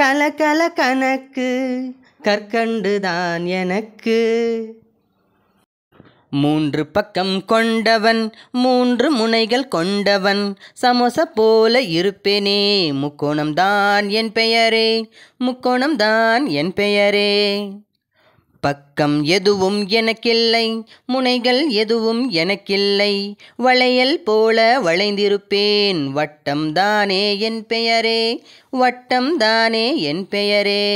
கலகல கணக்கு கற்கண்டுதான் எனக்கு மூன்று பக்கம் கொண்டவன் மூன்று முனைகள் கொண்டவன் சமோச போல இருப்பேனே முக்கோணம்தான் என் பெயரே முக்கோணம்தான் என் பெயரே பக்கம் எதுவும் எனக்கில்லை முனைகள் எதுவும் எனக்கில்லை வளையல் போல வளைந்திருப்பேன் வட்டம் தானே என் பெயரே வட்டம் தானே என் பெயரே